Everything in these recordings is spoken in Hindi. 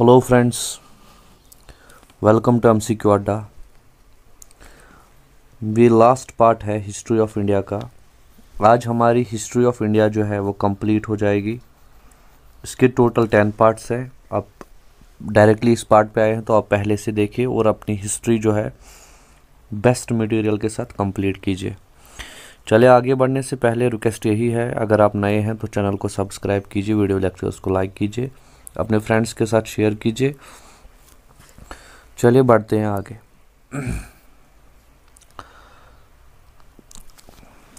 friends welcome to M mcq Adda we last part है हिस्ट्री ऑफ इंडिया का आज हमारी हिस्ट्री ऑफ इंडिया जो है वो कंप्लीट हो जाएगी इसके टोटल टेन पार्ट्स हैं आप डायरेक्टली इस पार्ट पे आए हैं तो आप पहले से देखिए और अपनी हिस्ट्री जो है बेस्ट मटेरियल के साथ कंप्लीट कीजिए चले आगे बढ़ने से पहले रिक्वेस्ट यही है अगर आप नए हैं तो चैनल को सब्सक्राइब कीजिए वीडियो लेक्चर्स को लाइक कीजिए अपने फ्रेंड्स के साथ शेयर कीजिए चलिए बढ़ते हैं आगे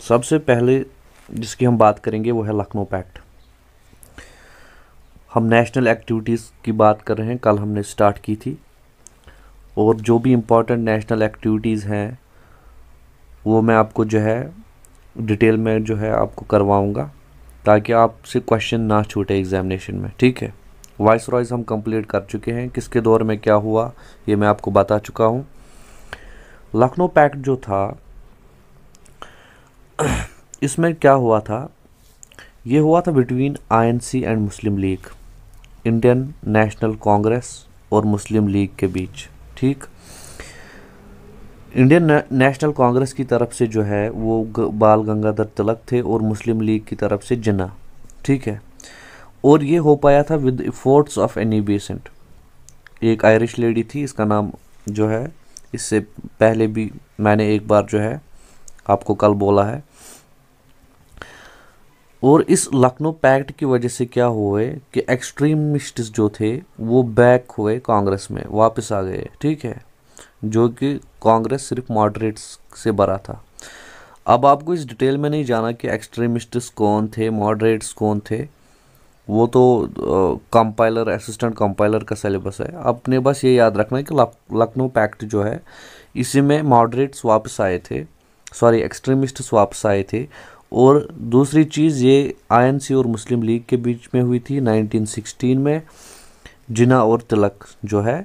सबसे पहले जिसकी हम बात करेंगे वो है लखनऊ पैक्ट हम नेशनल एक्टिविटीज़ की बात कर रहे हैं कल हमने स्टार्ट की थी और जो भी इम्पोर्टेंट नेशनल एक्टिविटीज़ हैं वो मैं आपको जो है डिटेल में जो है आपको करवाऊँगा ताकि आपसे क्वेश्चन ना छूटे एग्जामिनेशन में ठीक है वाइस रॉयज़ हम कंप्लीट कर चुके हैं किसके दौर में क्या हुआ ये मैं आपको बता चुका हूँ लखनऊ पैक्ट जो था इसमें क्या हुआ था ये हुआ था बिटवीन आईएनसी एंड मुस्लिम लीग इंडियन नेशनल कांग्रेस और मुस्लिम लीग के बीच ठीक इंडियन नेशनल कांग्रेस की तरफ से जो है वो बाल गंगाधर तिलक थे और मुस्लिम लीग की तरफ से जिना ठीक है और ये हो पाया था with efforts of Annie Besant एक आयरिश लेडी थी इसका नाम जो है इससे पहले भी मैंने एक बार जो है आपको कल बोला है और इस लखनऊ पैक्ट की वजह से क्या हुए कि एक्सट्रीमिस्ट जो थे वो बैक हुए कांग्रेस में वापस आ गए ठीक है जो कि कांग्रेस सिर्फ मॉडरेट्स से भरा था अब आपको इस डिटेल में नहीं जाना कि एक्सट्रीमिस्ट कौन थे मॉडरेट्स कौन थे वो तो कंपाइलर असिस्टेंट कंपाइलर का सिलेबस है अपने बस ये याद रखना है कि लखनऊ पैक्ट जो है इसी में मॉडरेट्स वापस आए थे सॉरी एक्सट्रीमिस्ट्स वापस आए थे और दूसरी चीज़ ये आईएनसी और मुस्लिम लीग के बीच में हुई थी 1916 में जिना और तिलक जो है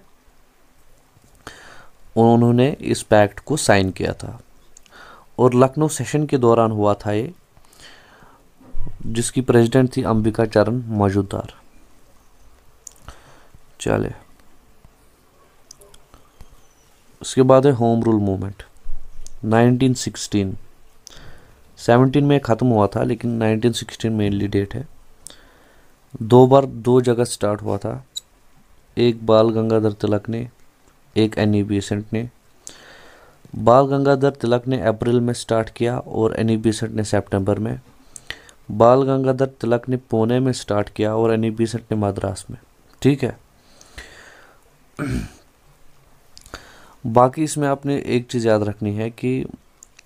उन्होंने इस पैक्ट को साइन किया था और लखनऊ सेशन के दौरान हुआ था ये जिसकी प्रेसिडेंट थी अंबिका चरण मौजूदार चले उसके बाद है होम रूल मूवमेंट 1916 17 में ख़त्म हुआ था लेकिन 1916 मेनली डेट है दो बार दो जगह स्टार्ट हुआ था एक बाल गंगाधर तिलक ने एक एनी बेसेंट e ने बाल गंगाधर तिलक ने अप्रैल में स्टार्ट किया और एनी बेसेंट e ने सितंबर में बाल गंगाधर तिलक ने पुणे में स्टार्ट किया और एनी बीसेंट e ने मद्रास में ठीक है बाकी इसमें आपने एक चीज़ याद रखनी है कि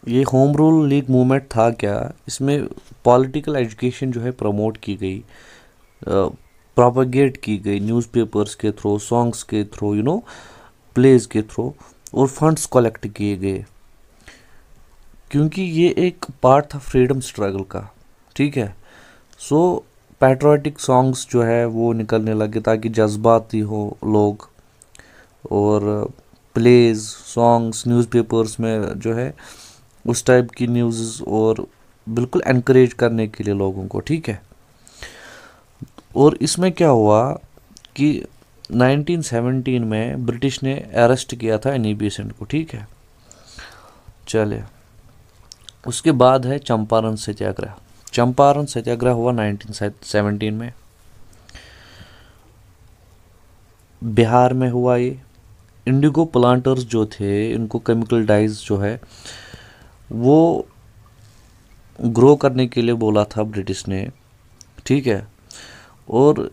ये होम रूल लीग मूवमेंट था क्या इसमें पॉलिटिकल एजुकेशन जो है प्रमोट की गई प्रोपागेट की गई न्यूज़पेपर्स के थ्रू सॉन्ग्स के थ्रू यू नो प्लेज के थ्रू और फंड्स कलेक्ट किए गए क्योंकि ये एक पार्ट था फ्रीडम स्ट्रगल का ठीक है सो पैट्रोटिक सॉन्ग्स जो है वो निकलने लगे ताकि जज्बाती हो लोग और प्लेज सॉन्ग्स न्यूज़पेपर्स में जो है उस टाइप की न्यूज़ और बिल्कुल इनक्रेज करने के लिए लोगों को ठीक है और इसमें क्या हुआ कि 1917 में ब्रिटिश ने अरेस्ट किया था एनी को ठीक है चले उसके बाद है चंपारण सत्याग्रह चंपारण सत्याग्रह हुआ 1917 में बिहार में हुआ ये इंडिगो प्लांटर्स जो थे इनको केमिकल डाइज जो है वो ग्रो करने के लिए बोला था ब्रिटिश ने ठीक है और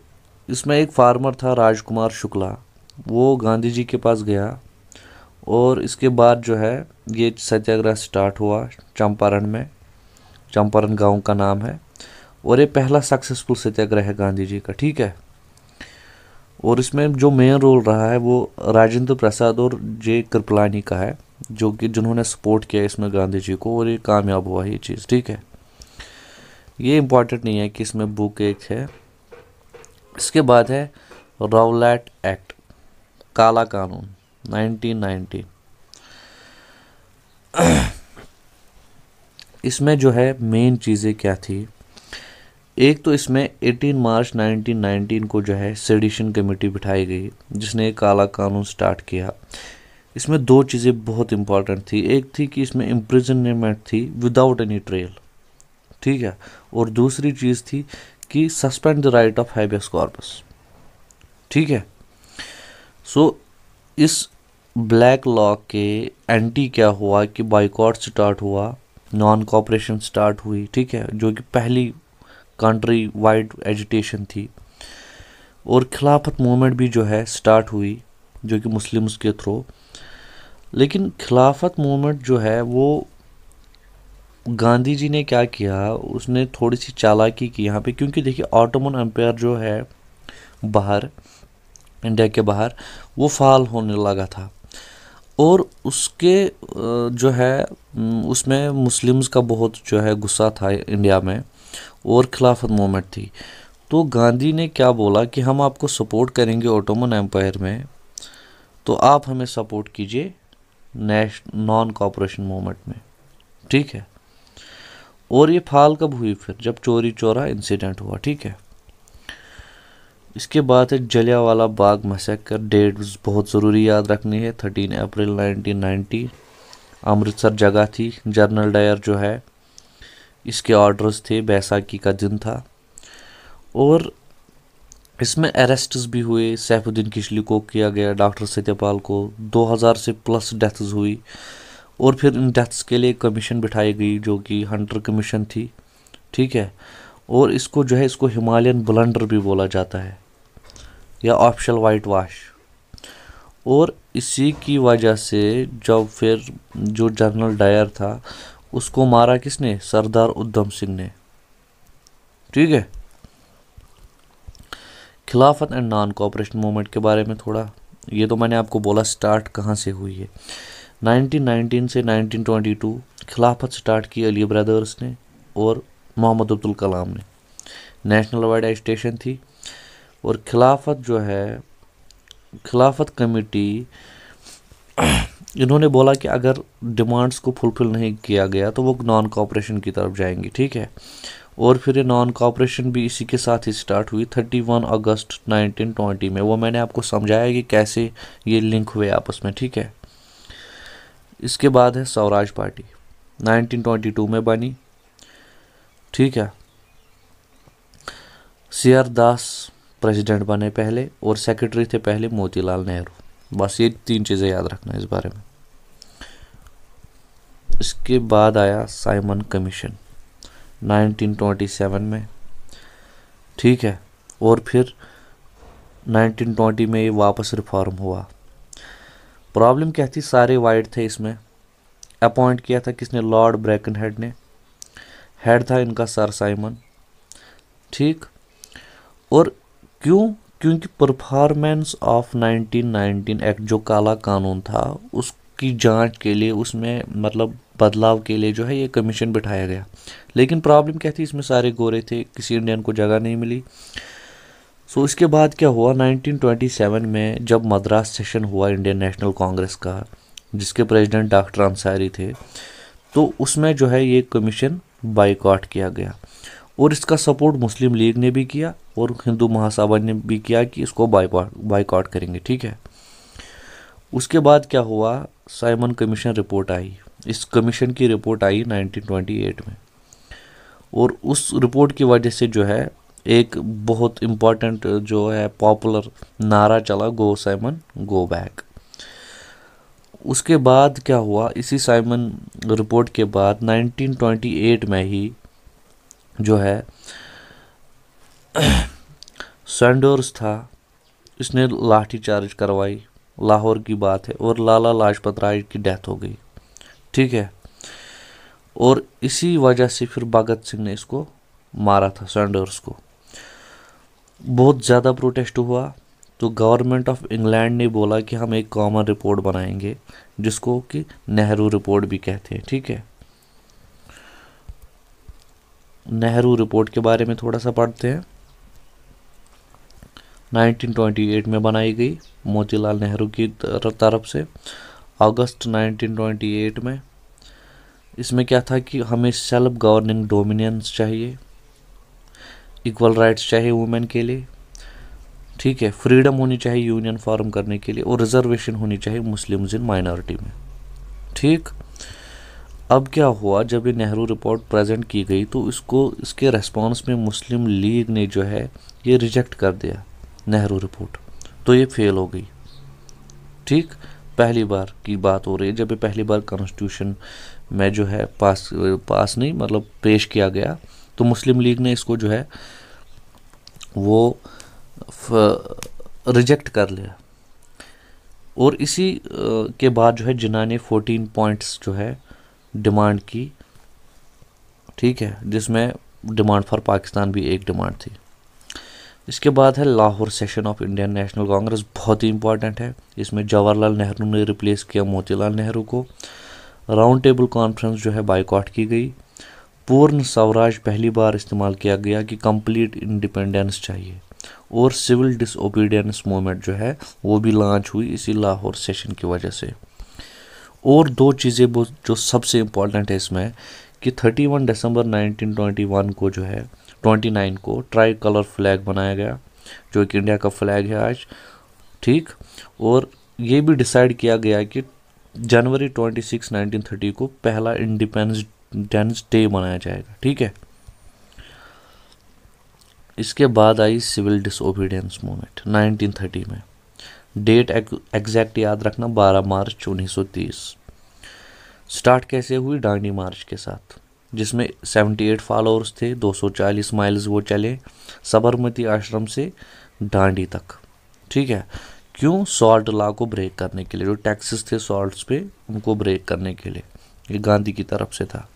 इसमें एक फार्मर था राजकुमार शुक्ला वो गांधी जी के पास गया और इसके बाद जो है ये सत्याग्रह स्टार्ट हुआ चंपारण में चंपारण गांव का नाम है और ये पहला सक्सेसफुल सत्याग्रह है गांधी जी का ठीक है और इसमें जो मेन रोल रहा है वो राजेंद्र प्रसाद और जे कृपलानी का है जो कि जिन्होंने सपोर्ट किया इसमें गांधी जी को और ये कामयाब हुआ ये चीज़ ठीक है ये इम्पॉर्टेंट नहीं है कि इसमें बुक एक है इसके बाद है रावलैट एक्ट काला कानून 1990 इसमें जो है मेन चीज़ें क्या थी एक तो इसमें 18 मार्च 1919 को जो है सेडिशन कमेटी बिठाई गई जिसने एक काला कानून स्टार्ट किया इसमें दो चीज़ें बहुत इंपॉर्टेंट थी एक थी कि इसमें इम्प्रिजनमेंट थी विदाउट एनी ट्रेल ठीक है और दूसरी चीज़ थी कि suspend the right of habeas corpus ठीक है सो so, इस ब्लैक लॉ के एंटी क्या हुआ कि बाइकआउट स्टार्ट हुआ नॉन कॉपरेशन स्टार्ट हुई ठीक है जो कि पहली कंट्री वाइड एजिटेशन थी और खिलाफत मूवमेंट भी जो है स्टार्ट हुई जो कि मुस्लिम्स के थ्रू लेकिन खिलाफत मूवमेंट जो है वो गांधी जी ने क्या किया उसने थोड़ी सी चालाकी की यहाँ पे क्योंकि देखिए ऑटोमन एम्पायर जो है बाहर इंडिया के बाहर वो फाल होने लगा था और उसके जो है उसमें मुस्लिम्स का बहुत जो है गुस्सा था इंडिया में और खिलाफत मूवमेंट थी तो गांधी ने क्या बोला कि हम आपको सपोर्ट करेंगे ओटोमन एम्पायर में तो आप हमें सपोर्ट कीजिए नेश नॉन कॉपरेशन मूवमेंट में ठीक है और ये फाल कब हुई फिर जब चोरी चोरा इंसिडेंट हुआ ठीक है इसके बाद है जलियावाला बाग मसैकर डेट बहुत ज़रूरी याद रखनी है थर्टीन अप्रैल 1990 अमृतसर जगह थी जर्नल डायर जो है इसके ऑर्डर्स थे बैसाखी का दिन था और इसमें अरेस्ट्स भी हुए सैफुद्दीन किशली को किया गया डॉक्टर सत्यपाल को 2000 से प्लस डेथ्स हुई और फिर इन डेथ्स के लिए कमीशन बिठाई गई जो कि हंटर कमीशन थी ठीक है और इसको जो है इसको हिमालयन ब्लंडर भी बोला जाता है या ऑप्शल वाइट वाश और इसी की वजह से जब फिर जो जनरल डायर था उसको मारा किसने सरदार उद्धम सिंह ने ठीक है खिलाफत एंड नॉन कॉपरेशन मूवमेंट के बारे में थोड़ा ये तो मैंने आपको बोला स्टार्ट कहाँ से हुई है 1919 से 1922 खिलाफत स्टार्ट की अली ब्रदर्स ने और मोहम्मद अब्दुल कलाम ने नेशनल वाइड एजिटेशन थी और खिलाफत जो है खिलाफत कमेटी इन्होंने बोला कि अगर डिमांड्स को फुलफिल नहीं किया गया तो वो नॉन कॉपरेशन की तरफ जाएंगे ठीक है और फिर ये नॉन कॉपरेशन भी इसी के साथ ही स्टार्ट हुई 31 अगस्त 1920 में वो मैंने आपको समझाया कि कैसे ये लिंक हुए आपस में ठीक है इसके बाद है स्वराज पार्टी 1922 में बनी ठीक है सी दास प्रेसिडेंट बने पहले और सेक्रेटरी थे पहले मोतीलाल नेहरू बस ये तीन चीज़ें याद रखना इस बारे में इसके बाद आया साइमन कमीशन 1927 में ठीक है और फिर 1920 में ये वापस रिफॉर्म हुआ प्रॉब्लम क्या थी सारे वाइट थे इसमें अपॉइंट किया था किसने लॉर्ड ब्रैकन हेड ने हेड था इनका सर साइमन ठीक और क्यों क्योंकि परफॉर्मेंस ऑफ 1919 एक्ट जो काला कानून था उसकी जांच के लिए उसमें मतलब बदलाव के लिए जो है ये कमीशन बिठाया गया लेकिन प्रॉब्लम क्या थी इसमें सारे गोरे थे किसी इंडियन को जगह नहीं मिली सो so, इसके बाद क्या हुआ 1927 में जब मद्रास सेशन हुआ इंडियन नेशनल कांग्रेस का जिसके प्रेसिडेंट डॉक्टर अंसारी थे तो उसमें जो है ये कमीशन बाइकआउट किया गया और इसका सपोर्ट मुस्लिम लीग ने भी किया और हिंदू महासभा ने भी किया कि इसको बाईकॉट बाईकॉट करेंगे ठीक है उसके बाद क्या हुआ साइमन कमीशन रिपोर्ट आई इस कमीशन की रिपोर्ट आई 1928 में और उस रिपोर्ट की वजह से जो है एक बहुत इम्पॉर्टेंट जो है पॉपुलर नारा चला गो साइमन गो बैक उसके बाद क्या हुआ इसी साइमन रिपोर्ट के बाद 1928 में ही जो है सैंडोर्स था इसने लाठी चार्ज करवाई लाहौर की बात है और लाला लाजपत राय की डेथ हो गई ठीक है और इसी वजह से फिर भगत सिंह ने इसको मारा था सैंडर्स को बहुत ज़्यादा प्रोटेस्ट हुआ तो गवर्नमेंट ऑफ इंग्लैंड ने बोला कि हम एक कॉमन रिपोर्ट बनाएंगे जिसको कि नेहरू रिपोर्ट भी कहते हैं ठीक है नेहरू रिपोर्ट के बारे में थोड़ा सा पढ़ते हैं 1928 में बनाई गई मोतीलाल नेहरू की तरफ से अगस्त 1928 में इसमें क्या था कि हमें सेल्फ गवर्निंग डोमिनियंस चाहिए इक्वल राइट्स चाहिए वुमेन के लिए ठीक है फ्रीडम होनी चाहिए यूनियन फॉर्म करने के लिए और रिजर्वेशन होनी चाहिए मुस्लिम्स इन माइनॉरिटी में ठीक अब क्या हुआ जब ये नेहरू रिपोर्ट प्रेजेंट की गई तो इसको इसके रेस्पॉन्स में मुस्लिम लीग ने जो है ये रिजेक्ट कर दिया नेहरू रिपोर्ट तो ये फेल हो गई ठीक पहली बार की बात हो रही है जब ये पहली बार कॉन्स्टिट्यूशन में जो है पास पास नहीं मतलब पेश किया गया तो मुस्लिम लीग ने इसको जो है वो रिजेक्ट कर लिया और इसी के बाद जो है जिना ने फोर्टीन पॉइंट्स जो है डिमांड की ठीक है जिसमें डिमांड फॉर पाकिस्तान भी एक डिमांड थी इसके बाद है लाहौर सेशन ऑफ इंडियन नेशनल कांग्रेस बहुत ही इंपॉर्टेंट है इसमें जवाहरलाल नेहरू ने रिप्लेस किया मोतीलाल नेहरू को राउंड टेबल कॉन्फ्रेंस जो है बाइकआउट की गई पूर्ण स्वराज पहली बार इस्तेमाल किया गया कि कंप्लीट इंडिपेंडेंस चाहिए और सिविल डिसोबीडियंस मूवमेंट जो है वो भी लॉन्च हुई इसी लाहौर सेशन की वजह से और दो चीज़ें वो जो सबसे इम्पॉर्टेंट है इसमें कि 31 दिसंबर 1921 को जो है 29 को ट्राई कलर फ्लैग बनाया गया जो कि इंडिया का फ्लैग है आज ठीक और ये भी डिसाइड किया गया कि जनवरी 26 1930 को पहला इंडिपेंडेंस डे मनाया जाएगा ठीक है इसके बाद आई सिविल डिसोबीडियंस मूवमेंट 1930 में डेट एग्जैक्ट याद रखना 12 मार्च उन्नीस स्टार्ट कैसे हुई डांडी मार्च के साथ जिसमें 78 फॉलोअर्स थे 240 माइल्स वो चले साबरमती आश्रम से डांडी तक ठीक है क्यों सॉल्ट लॉ को ब्रेक करने के लिए जो टैक्सेस थे सॉल्ट पे उनको ब्रेक करने के लिए ये गांधी की तरफ से था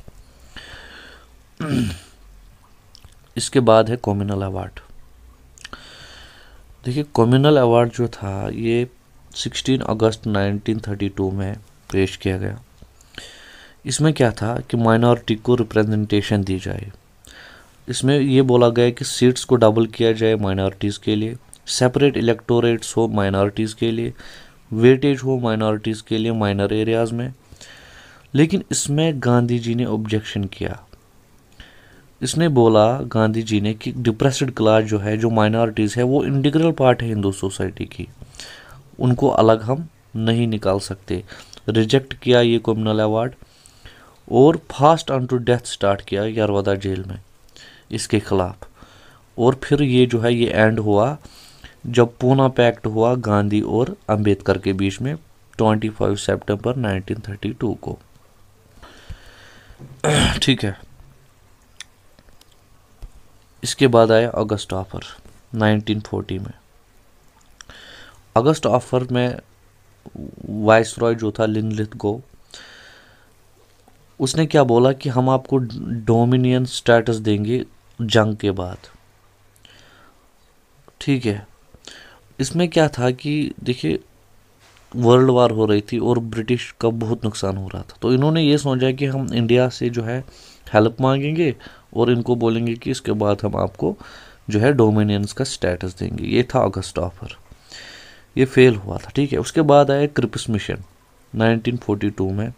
इसके बाद है कॉमिनल अवार्ड देखिए कम्युनल अवार्ड जो था ये 16 अगस्त 1932 में पेश किया गया इसमें क्या था कि माइनॉरिटी को रिप्रेजेंटेशन दी जाए इसमें ये बोला गया कि सीट्स को डबल किया जाए माइनॉरिटीज़ के लिए सेपरेट इलेक्टोरेट्स हो माइनॉरिटीज़ के लिए वेटेज हो माइनॉरिटीज़ के लिए माइनर एरियाज़ में लेकिन इसमें गांधी जी ने ऑब्जेक्शन किया इसने बोला गांधी जी ने कि डिप्रेस्ड क्लास जो है जो माइनॉरिटीज़ है वो इंटीग्रल पार्ट है हिंदू सोसाइटी की उनको अलग हम नहीं निकाल सकते रिजेक्ट किया ये कम्युनल अवार्ड और fast on to death start किया यारवादा जेल में इसके ख़िलाफ़ और फिर ये जो है ये एंड हुआ जब पूना पैक्ट हुआ गांधी और अम्बेडकर के बीच में 25 सितंबर 1932 को ठीक है इसके बाद आया अगस्त ऑफर 1940 में अगस्त ऑफर में वाइस रॉय जो था लिन गो उसने क्या बोला कि हम आपको डोमिनियन स्टेटस देंगे जंग के बाद ठीक है इसमें क्या था कि देखिए वर्ल्ड वार हो रही थी और ब्रिटिश का बहुत नुकसान हो रहा था तो इन्होंने ये सोचा कि हम इंडिया से जो है हेल्प मांगेंगे और इनको बोलेंगे कि इसके बाद हम आपको जो है डोमिनियंस का स्टेटस देंगे ये था अगस्त ऑफर ये फेल हुआ था ठीक है उसके बाद आया क्रिप्स मिशन 1942 में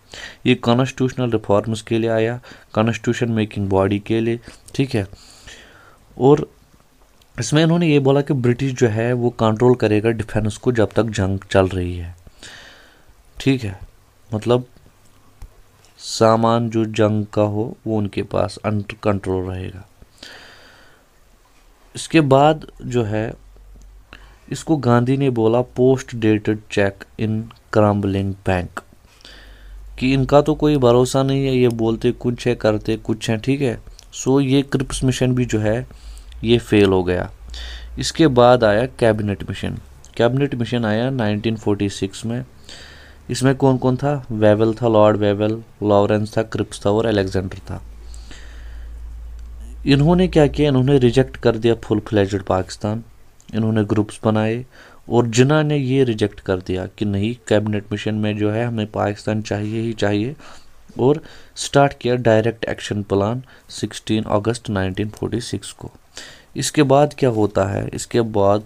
ये कॉन्स्टिट्यूशनल रिफॉर्म्स के लिए आया कॉन्स्टिट्यूशन मेकिंग बॉडी के लिए ठीक है और इसमें इन्होंने ये बोला कि ब्रिटिश जो है वो कंट्रोल करेगा डिफेंस को जब तक जंग चल रही है ठीक है मतलब सामान जो जंग का हो वो उनके पास अंडर कंट्रोल रहेगा इसके बाद जो है इसको गांधी ने बोला post dated cheque in crumbling bank कि इनका तो कोई भरोसा नहीं है ये बोलते कुछ है करते कुछ हैं ठीक है सो ये क्रिप्स मिशन भी जो है ये फेल हो गया इसके बाद आया कैबिनेट मिशन कैबिनेट मिशन आया 1946 में इसमें कौन कौन था वेवल था लॉर्ड वेवल लॉरेंस था क्रिप्स था और अलेक्जेंडर था इन्होंने क्या किया इन्होंने रिजेक्ट कर दिया फुल फ्लेजड पाकिस्तान इन्होंने ग्रुप्स बनाए और जिना ने ये रिजेक्ट कर दिया कि नहीं कैबिनेट मिशन में जो है हमें पाकिस्तान चाहिए ही चाहिए और स्टार्ट किया डायरेक्ट एक्शन प्लान 16 अगस्त 1946 को इसके बाद क्या होता है इसके बाद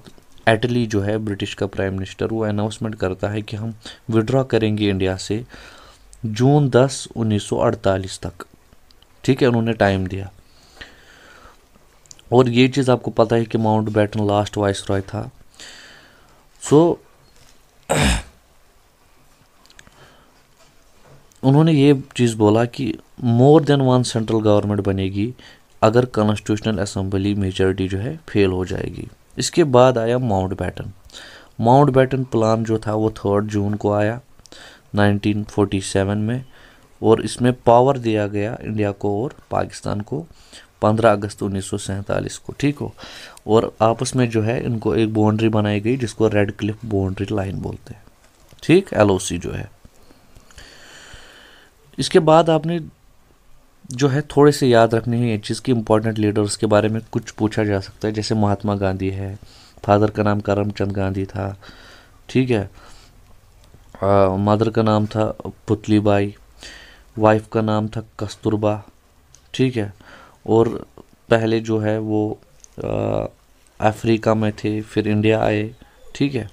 एटली जो है ब्रिटिश का प्राइम मिनिस्टर वो अनाउंसमेंट करता है कि हम विड्रॉ करेंगे इंडिया से जून 10 1948 तक ठीक है उन्होंने टाइम दिया और ये चीज़ आपको पता है कि Mountbatten last viceroy था सो so, उन्होंने ये चीज़ बोला कि more than one central government बनेगी अगर कॉन्स्टिट्यूशनल असम्बली मेजॉरिटी जो है फेल हो जाएगी इसके बाद आया Mountbatten Mountbatten plan जो था वो थर्ड जून को आया 1947 में और इसमें पावर दिया गया इंडिया को और पाकिस्तान को 15 अगस्त उन्नीस को ठीक हो और आपस में जो है इनको एक बाउंड्री बनाई गई जिसको रेड क्लिफ बाउंड्री लाइन बोलते हैं ठीक एलओसी जो है इसके बाद आपने जो है थोड़े से याद रखने हैं ये चीज़ की इम्पोर्टेंट लीडर्स के बारे में कुछ पूछा जा सकता है जैसे महात्मा गांधी है फादर का नाम करमचंद गांधी था ठीक है आ, मदर का नाम था पुतली बाई वाइफ का नाम था कस्तूरबा ठीक है और पहले जो है वो आ, अफ्रीका में थे फिर इंडिया आए ठीक है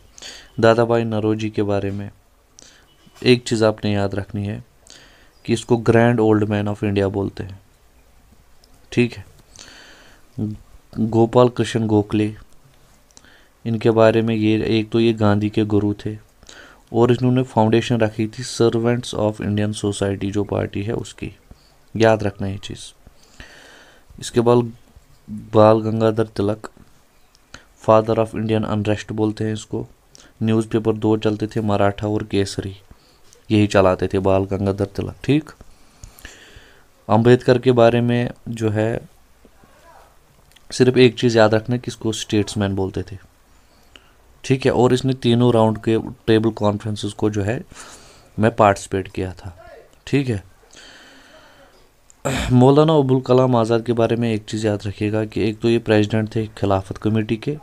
दादा भाई नरोजी के बारे में एक चीज़ आपने याद रखनी है कि इसको grand old man of India बोलते हैं ठीक है गोपाल कृष्ण गोखले इनके बारे में ये एक तो ये गांधी के गुरु थे और इन्होंने फाउंडेशन रखी थी सर्वेंट्स ऑफ इंडियन सोसाइटी जो पार्टी है उसकी याद रखना ये चीज़ इसके बाद Bal Gangadhar Tilak father of Indian unrest बोलते हैं इसको न्यूज़पेपर दो चलते थे मराठा और केसरी यही चलाते थे बाल गंगाधर तिलक ठीक अंबेडकर के बारे में जो है सिर्फ एक चीज़ याद रखना कि इसको स्टेट्समैन बोलते थे ठीक है और इसने तीनों राउंड के टेबल कॉन्फ्रेंसेस को जो है मैं पार्टिसिपेट किया था ठीक है मौलाना अबुल कलाम आज़ाद के बारे में एक चीज़ याद रखिएगा कि एक तो ये प्रेसिडेंट थे खिलाफत कमेटी के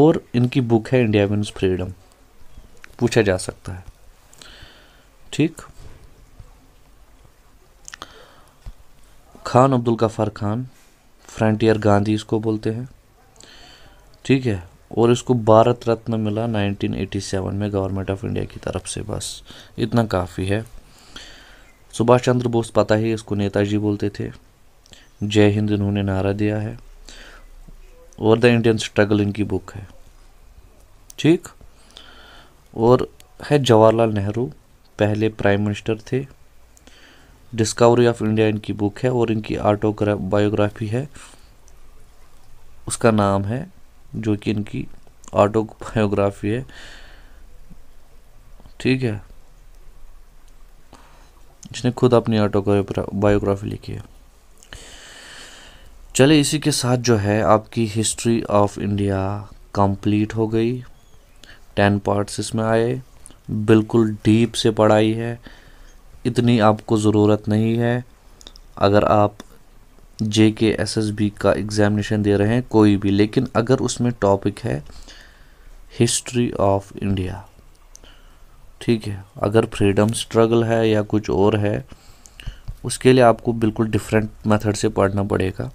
और इनकी बुक है इंडिया मीन्स फ्रीडम पूछा जा सकता है ठीक खान अब्दुल गफ़ार खान फ्रंटियर गांधी इसको बोलते हैं ठीक है और इसको भारत रत्न मिला 1987 में गवर्नमेंट ऑफ इंडिया की तरफ से बस इतना काफ़ी है सुभाष चंद्र बोस पता ही इसको नेताजी बोलते थे जय हिंद इन्होंने नारा दिया है और द इंडियन स्ट्रगल इनकी बुक है ठीक और है जवाहरलाल नेहरू पहले प्राइम मिनिस्टर थे डिस्कवरी ऑफ इंडिया इनकी बुक है और इनकी आटो बायोग्राफी है उसका नाम है जो कि इनकी ऑटो बायोग्राफी है ठीक है इसने खुद अपनी ऑटो बायोग्राफी लिखी है चले इसी के साथ जो है आपकी हिस्ट्री ऑफ इंडिया कंप्लीट हो गई टेन पार्ट्स इसमें आए बिल्कुल डीप से पढ़ाई है इतनी आपको ज़रूरत नहीं है अगर आप J K S S B का एग्ज़ामिनेशन दे रहे हैं कोई भी लेकिन अगर उसमें टॉपिक है हिस्ट्री ऑफ इंडिया ठीक है अगर फ्रीडम स्ट्रगल है या कुछ और है उसके लिए आपको बिल्कुल डिफरेंट मेथड से पढ़ना पड़ेगा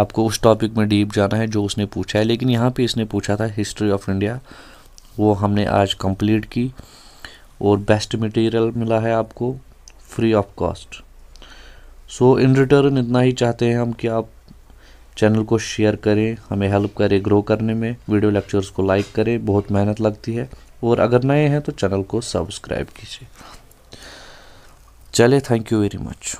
आपको उस टॉपिक में डीप जाना है जो उसने पूछा है लेकिन यहाँ पे इसने पूछा था हिस्ट्री ऑफ इंडिया वो हमने आज कंप्लीट की और बेस्ट मटेरियल मिला है आपको free of cost so in return इतना ही चाहते हैं हम कि आप चैनल को शेयर करें हमें हेल्प करें ग्रो करने में वीडियो लेक्चर्स को लाइक करें बहुत मेहनत लगती है और अगर नए हैं तो चैनल को सब्सक्राइब कीजिए चले थैंक यू वेरी मच